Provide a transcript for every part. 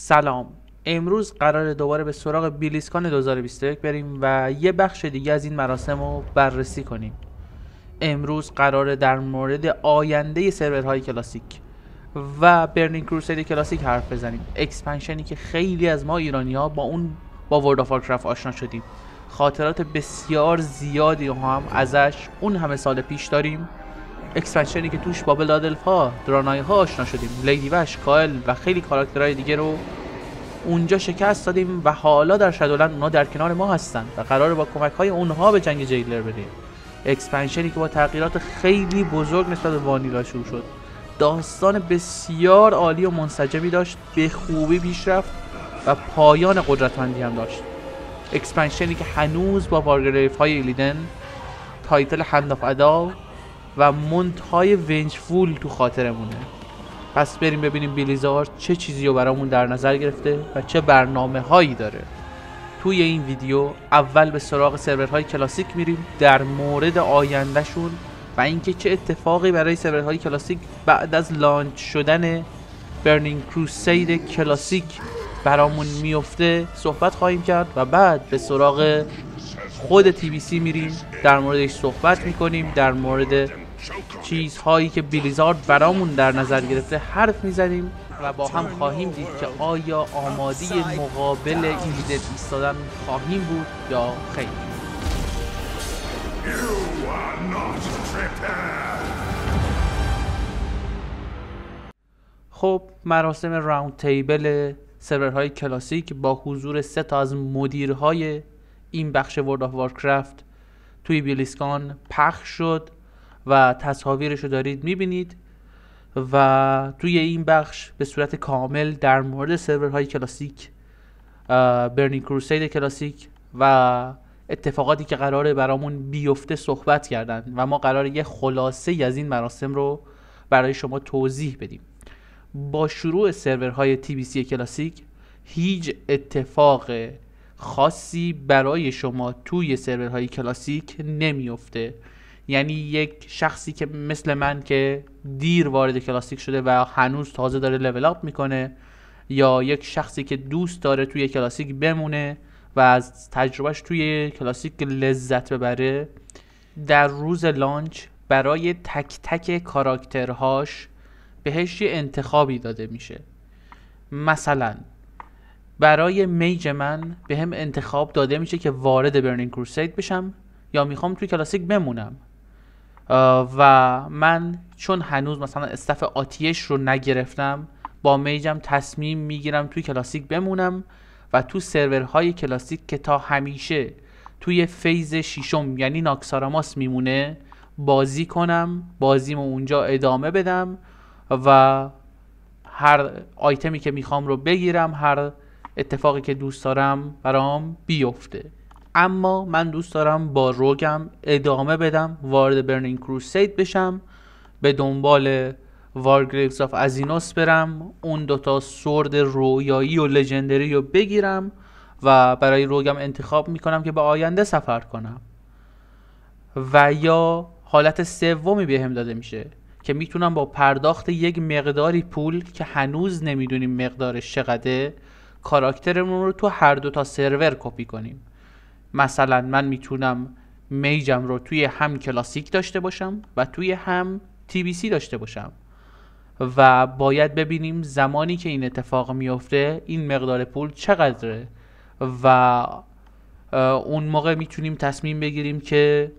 سلام امروز قرار دوباره به سراغ بیلیسکان 2021 بریم و یه بخش دیگه از این مراسم رو بررسی کنیم امروز قرار در مورد آینده سرورهای کلاسیک و برنینگ کروسید کلاسیک حرف بزنیم اکسپنشنی که خیلی از ما ایرانی ها با اون با ورد آف آشنا شدیم خاطرات بسیار زیادی هم ازش اون همه سال پیش داریم اکسپنشنی که توش با بلادلف ها درانای ها آشنا شدیم لیدی وش کائل و خیلی کاراکترهای دیگه رو اونجا شکست دادیم و حالا در شدولند اونا در کنار ما هستن و قراره با کمک های اونها به جنگ جیلر بریم اکسپنشنی که با تغییرات خیلی بزرگ نسبت به وانیلا شروع شد داستان بسیار عالی و منسجمی داشت به خوبی پیش رفت و پایان قدرتمندی هم داشت اکسپنشنی که هنوز با وارگریف های ایلیدن تایتل هند آف و منتهای ونجفول تو خاطرمونه پس بریم ببینیم بیلیزار چه چیزی رو برامون در نظر گرفته و چه برنامه هایی داره توی این ویدیو اول به سراغ سرورهای کلاسیک میریم در مورد آیندهشون و اینکه چه اتفاقی برای سرورهای کلاسیک بعد از لانچ شدن برنینگ کروسید کلاسیک برامون میفته صحبت خواهیم کرد و بعد به سراغ خود تی بی سی میریم در موردش صحبت میکنیم در مورد چیزهایی که بلیزارد برامون در نظر گرفته حرف میزنیم و با هم خواهیم دید که آیا آماده مقابل این ایستادن خواهیم بود یا خیر خب مراسم راوند تیبل سرورهای کلاسیک با حضور سه تا از مدیرهای این بخش ورد آف وارکرافت توی بیلیسکان پخش شد و تصاویرش رو دارید میبینید و توی این بخش به صورت کامل در مورد سرورهای کلاسیک برنینگ کروسید کلاسیک و اتفاقاتی که قراره برامون بیفته صحبت کردن و ما قرار یه خلاصه از این مراسم رو برای شما توضیح بدیم با شروع سرورهای سی کلاسیک هیچ اتفاق خاصی برای شما توی سرورهای کلاسیک نمیفته یعنی یک شخصی که مثل من که دیر وارد کلاسیک شده و هنوز تازه داره لول اپ میکنه یا یک شخصی که دوست داره توی کلاسیک بمونه و از تجربهش توی کلاسیک لذت ببره در روز لانچ برای تک تک کاراکترهاش بهش یه انتخابی داده میشه مثلا برای میج من به هم انتخاب داده میشه که وارد برنینگ کروسید بشم یا میخوام توی کلاسیک بمونم و من چون هنوز مثلا استف آتیش رو نگرفتم با میجم تصمیم میگیرم توی کلاسیک بمونم و تو سرورهای کلاسیک که تا همیشه توی فیز شیشم یعنی ناکساراماس میمونه بازی کنم بازیمو اونجا ادامه بدم و هر آیتمی که میخوام رو بگیرم هر اتفاقی که دوست دارم برام بیفته اما من دوست دارم با روگم ادامه بدم وارد برنینگ کروسید بشم به دنبال وارگریفز آف ازینوس برم اون دوتا سرد رویایی و لژندری رو بگیرم و برای روگم انتخاب میکنم که به آینده سفر کنم و یا حالت سومی بهم داده میشه که میتونم با پرداخت یک مقداری پول که هنوز نمیدونیم مقدارش چقدره کاراکترمون رو تو هر دو تا سرور کپی کنیم مثلا من میتونم میجم رو توی هم کلاسیک داشته باشم و توی هم تی بی سی داشته باشم و باید ببینیم زمانی که این اتفاق میفته این مقدار پول چقدره و اون موقع میتونیم تصمیم بگیریم که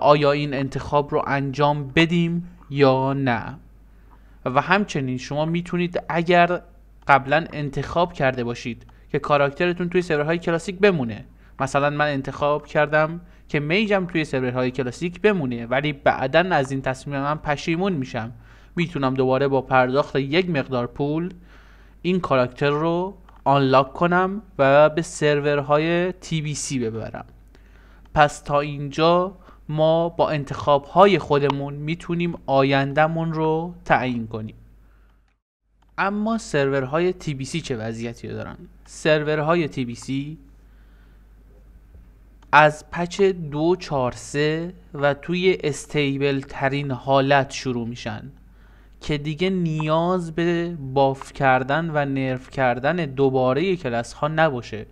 آیا این انتخاب رو انجام بدیم یا نه و همچنین شما میتونید اگر قبلا انتخاب کرده باشید که کاراکترتون توی سرورهای کلاسیک بمونه مثلا من انتخاب کردم که میجم توی سرورهای کلاسیک بمونه ولی بعدا از این تصمیم من پشیمون میشم میتونم دوباره با پرداخت یک مقدار پول این کاراکتر رو آنلاک کنم و به سرورهای TBC ببرم پس تا اینجا ما با انتخاب های خودمون میتونیم آیندهمون رو تعیین کنیم اما سرورهای TBC چه وضعیتی دارن؟ سرورهای TBC از پچ دو چار سه و توی استیبل ترین حالت شروع میشن که دیگه نیاز به باف کردن و نرف کردن دوباره کلاس ها نباشه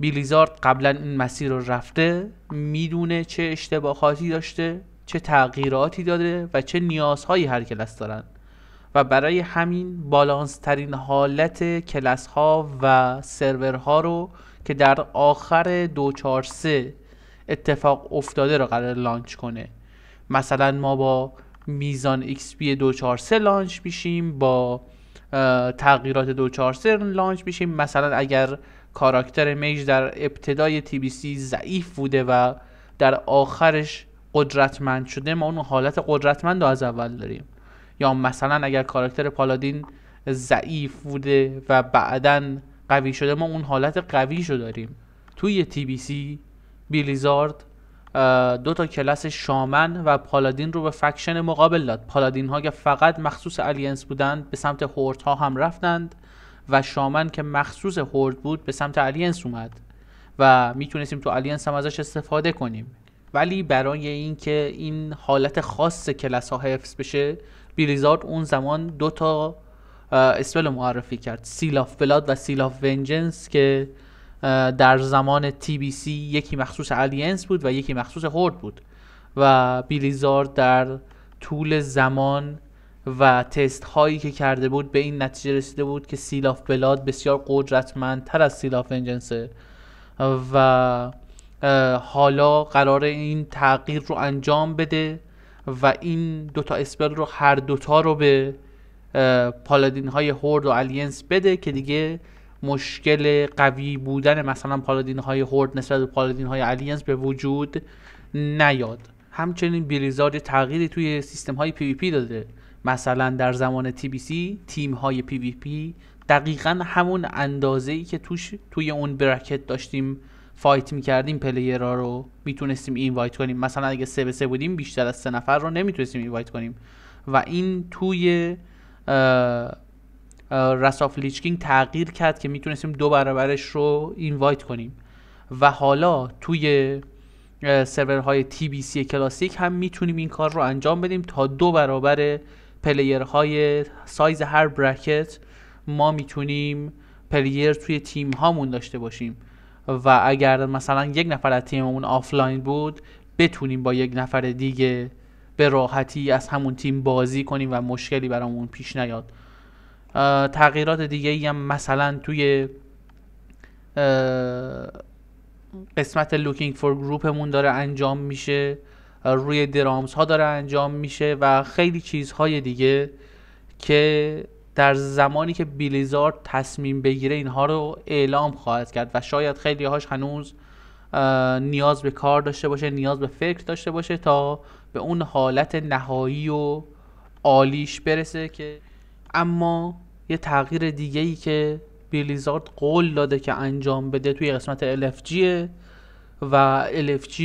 بیلیزارد قبلا این مسیر رو رفته میدونه چه اشتباهاتی داشته چه تغییراتی داده و چه نیازهایی هر کلاس دارن و برای همین بالانس ترین حالت کلاس ها و سرور ها رو که در آخر دو چار سه اتفاق افتاده رو قرار لانچ کنه مثلا ما با میزان XP 243 لانچ میشیم با تغییرات 243 لانچ میشیم مثلا اگر کاراکتر میج در ابتدای TBC ضعیف بوده و در آخرش قدرتمند شده ما اون حالت قدرتمند رو از اول داریم یا مثلا اگر کاراکتر پالادین ضعیف بوده و بعدا قوی شده ما اون حالت قوی رو داریم توی تی بی سی بیلیزارد دو تا کلاس شامن و پالادین رو به فکشن مقابل داد پالادین ها که فقط مخصوص الینس بودند به سمت هورت ها هم رفتند و شامن که مخصوص هورد بود به سمت الینس اومد و میتونستیم تو الینس هم ازش استفاده کنیم ولی برای اینکه این حالت خاص کلاس ها حفظ بشه بیلیزارد اون زمان دو تا اسپل معرفی کرد سیل آف بلاد و سیل آف ونجنس که در زمان تی بی سی یکی مخصوص الینس بود و یکی مخصوص هورد بود و بیلیزارد در طول زمان و تست هایی که کرده بود به این نتیجه رسیده بود که سیل آف بلاد بسیار قدرتمندتر از سیل آف ونجنسه و حالا قرار این تغییر رو انجام بده و این دوتا اسپل رو هر دوتا رو به پالادین های هورد و الینس بده که دیگه مشکل قوی بودن مثلا پالادین های هورد نسبت به پالادین های الینس به وجود نیاد همچنین بلیزارد تغییری توی سیستم های پی پی داده مثلا در زمان تی بی سی تیم های پی وی پی دقیقا همون اندازه ای که توش توی اون برکت داشتیم فایت میکردیم ها رو میتونستیم اینوایت کنیم مثلا اگه سه به سه بودیم بیشتر از سه نفر رو نمیتونستیم اینوایت کنیم و این توی رساف لیچکینگ تغییر کرد که میتونستیم دو برابرش رو اینوایت کنیم و حالا توی سرورهای تی بی سی کلاسیک هم میتونیم این کار رو انجام بدیم تا دو برابر پلیرهای سایز هر برکت ما میتونیم پلیر توی تیم هامون داشته باشیم و اگر مثلا یک نفر از تیممون آفلاین بود بتونیم با یک نفر دیگه به راحتی از همون تیم بازی کنیم و مشکلی برامون پیش نیاد تغییرات دیگه ای هم مثلا توی قسمت لوکینگ فور گروپمون داره انجام میشه روی درامز ها داره انجام میشه و خیلی چیزهای دیگه که در زمانی که بیلیزارد تصمیم بگیره اینها رو اعلام خواهد کرد و شاید خیلی هاش هنوز نیاز به کار داشته باشه نیاز به فکر داشته باشه تا به اون حالت نهایی و عالیش برسه که اما یه تغییر دیگه ای که بیلیزارد قول داده که انجام بده توی قسمت LFG و LFG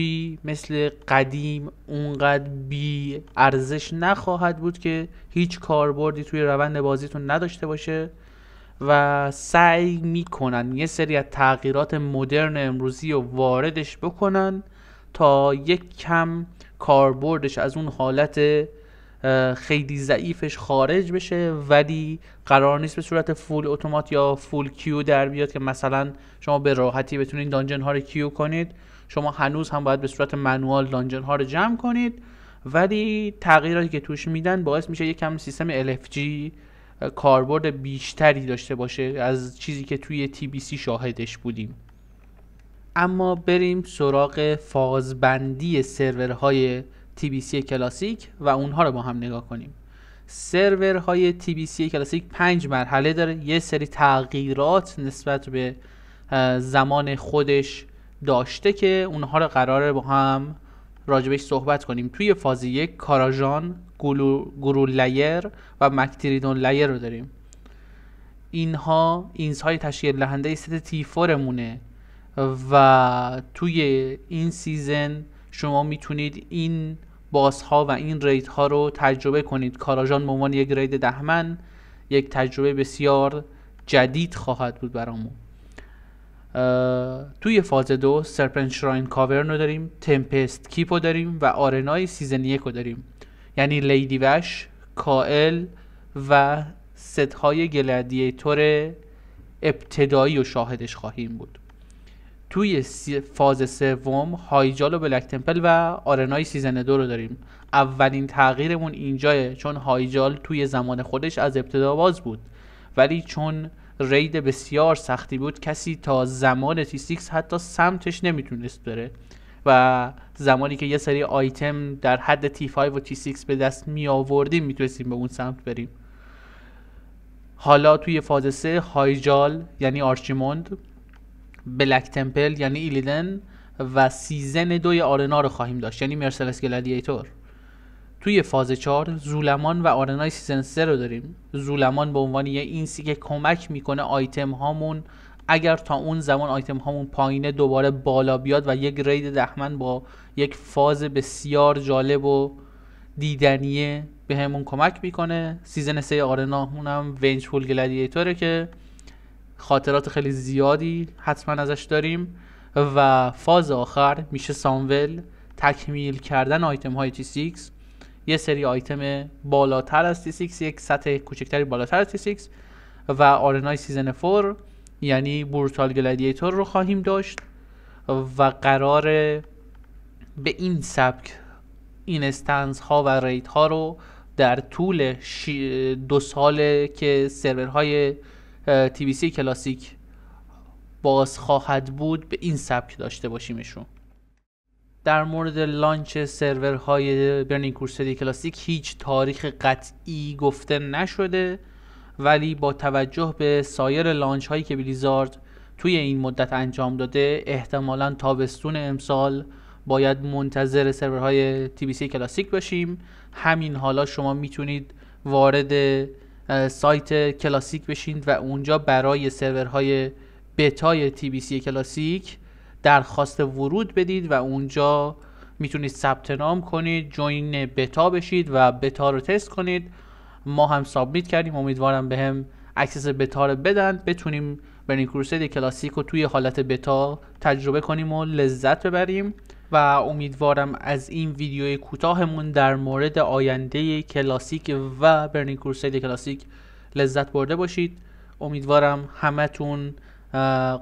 مثل قدیم اونقدر بی ارزش نخواهد بود که هیچ کاربردی توی روند بازیتون نداشته باشه و سعی میکنن یه سری از تغییرات مدرن امروزی رو واردش بکنن تا یک کم کاربردش از اون حالت خیلی ضعیفش خارج بشه ولی قرار نیست به صورت فول اتومات یا فول کیو در بیاد که مثلا شما به راحتی بتونید دانجن ها رو کیو کنید شما هنوز هم باید به صورت منوال دانجن ها رو جمع کنید ولی تغییراتی که توش میدن باعث میشه یکم سیستم LFG کاربرد بیشتری داشته باشه از چیزی که توی TBC شاهدش بودیم اما بریم سراغ فازبندی سرورهای TBC کلاسیک و اونها رو با هم نگاه کنیم سرورهای TBC کلاسیک پنج مرحله داره یه سری تغییرات نسبت به زمان خودش داشته که اونها رو قراره با هم راجبش صحبت کنیم توی فاز یک کاراژان گرو لایر و مکتریدون لیر رو داریم اینها اینزهای تشکیل دهنده ست تیفورمونه و توی این سیزن شما میتونید این باس ها و این رید ها رو تجربه کنید کاراژان به عنوان یک رید دهمن یک تجربه بسیار جدید خواهد بود برامون توی فاز دو سرپنت شراین کاورن رو داریم تمپست کیپ رو داریم و آرنای سیزن یک رو داریم یعنی لیدی وش کائل و ستهای های گلادیتور ابتدایی و شاهدش خواهیم بود توی فاز سوم هایجال و بلک تمپل و آرنای سیزن دو رو داریم اولین تغییرمون اینجاه چون هایجال توی زمان خودش از ابتدا باز بود ولی چون رید بسیار سختی بود کسی تا زمان تی 6 حتی سمتش نمیتونست بره و زمانی که یه سری آیتم در حد تی 5 و تی 6 به دست می آوردیم میتونستیم به اون سمت بریم حالا توی فاز 3 هایجال یعنی آرچیموند بلک تمپل یعنی ایلیدن و سیزن دوی آرنا رو خواهیم داشت یعنی مرسلس گلادیتور توی فاز 4 زولمان و آرنای سیزن 3 رو داریم زولمان به عنوان یه اینسی که کمک میکنه آیتم هامون اگر تا اون زمان آیتم هامون پایینه دوباره بالا بیاد و یک رید دهمن با یک فاز بسیار جالب و دیدنیه به همون کمک میکنه سیزن 3 آرنا اونم پول گلادیتوره که خاطرات خیلی زیادی حتما ازش داریم و فاز آخر میشه سامول تکمیل کردن آیتم های تی 6 یه سری آیتم بالاتر از تی 6 یک سطح کوچکتری بالاتر از T6 و آرنای سیزن 4 یعنی بورتال گلادیتور رو خواهیم داشت و قرار به این سبک این استنس ها و ریت ها رو در طول دو سال که سرورهای تی بی سی کلاسیک باز خواهد بود به این سبک داشته باشیمشون در مورد لانچ سرورهای برنینگ کورسدی کلاسیک هیچ تاریخ قطعی گفته نشده ولی با توجه به سایر لانچ هایی که بلیزارد توی این مدت انجام داده احتمالا تابستون امسال باید منتظر سرورهای تی بی سی کلاسیک باشیم همین حالا شما میتونید وارد سایت کلاسیک بشید و اونجا برای سرورهای بتای تی بی سی کلاسیک درخواست ورود بدید و اونجا میتونید ثبت نام کنید جوین بتا بشید و بتا رو تست کنید ما هم سابمیت کردیم امیدوارم به هم اکسس بتا رو بدن بتونیم برین کروسید کلاسیک رو توی حالت بتا تجربه کنیم و لذت ببریم و امیدوارم از این ویدیوی کوتاهمون در مورد آینده کلاسیک و برنینگ کورسید کلاسیک لذت برده باشید امیدوارم همتون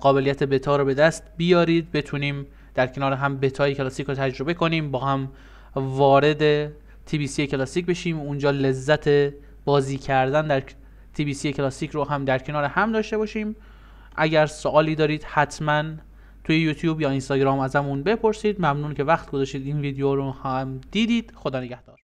قابلیت بتا رو به دست بیارید بتونیم در کنار هم بتای کلاسیک رو تجربه کنیم با هم وارد تی کلاسیک بشیم اونجا لذت بازی کردن در تی کلاسیک رو هم در کنار هم داشته باشیم اگر سوالی دارید حتما توی یوتیوب یا اینستاگرام ازمون بپرسید ممنون که وقت گذاشتید این ویدیو رو هم دیدید خدا نگهدار